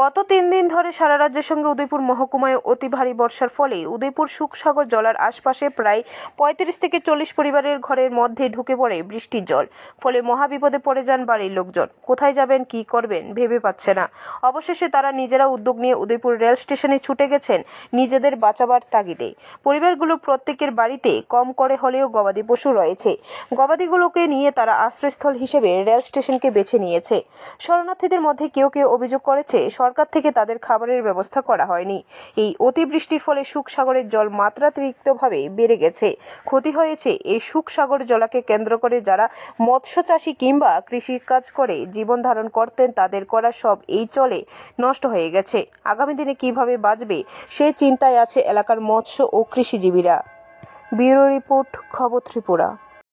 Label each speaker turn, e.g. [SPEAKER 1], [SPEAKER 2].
[SPEAKER 1] গত তিন দিন ধরে সারা রাজ্যের সঙ্গে উদয়পুর মহকুমায় অতি ভারী বর্ষার ফলে উদয়পুর সুখসাগর জলার আশপাশে প্রায় পঁয়ত্রিশ থেকে চল্লিশ পরিবারের ঘরের মধ্যে ঢুকে পড়ে বৃষ্টির জল ফলে মহাবিপদে পড়ে যান বাড়ির লোকজন কোথায় যাবেন কি করবেন ভেবে পাচ্ছে না অবশেষে তারা নিজেরা উদ্যোগ নিয়ে উদয়পুর রেল স্টেশনে ছুটে গেছেন নিজেদের বাঁচাবার তাগিদে পরিবারগুলো প্রত্যেকের বাড়িতে কম করে হলেও গবাদি পশু রয়েছে গবাদিগুলোকে নিয়ে তারা আশ্রয়স্থল হিসেবে রেল স্টেশনকে বেছে নিয়েছে শরণার্থীদের মধ্যে কেউ কেউ অভিযোগ করেছে সরকার থেকে তাদের খাবারের ব্যবস্থা করা হয়নি এই অতিবৃষ্টির ফলে সুখসাগরের জল মাত্রাতিরিক্তভাবে বেড়ে গেছে ক্ষতি হয়েছে এই সুখসাগর জলাকে কেন্দ্র করে যারা মৎস্য চাষি কিংবা কৃষিকাজ করে জীবন ধারণ করতেন তাদের করা সব এই চলে নষ্ট হয়ে গেছে আগামী দিনে কিভাবে বাঁচবে সে চিন্তায় আছে এলাকার মৎস্য ও কৃষিজীবীরা ব্যুরো রিপোর্ট খবর ত্রিপুরা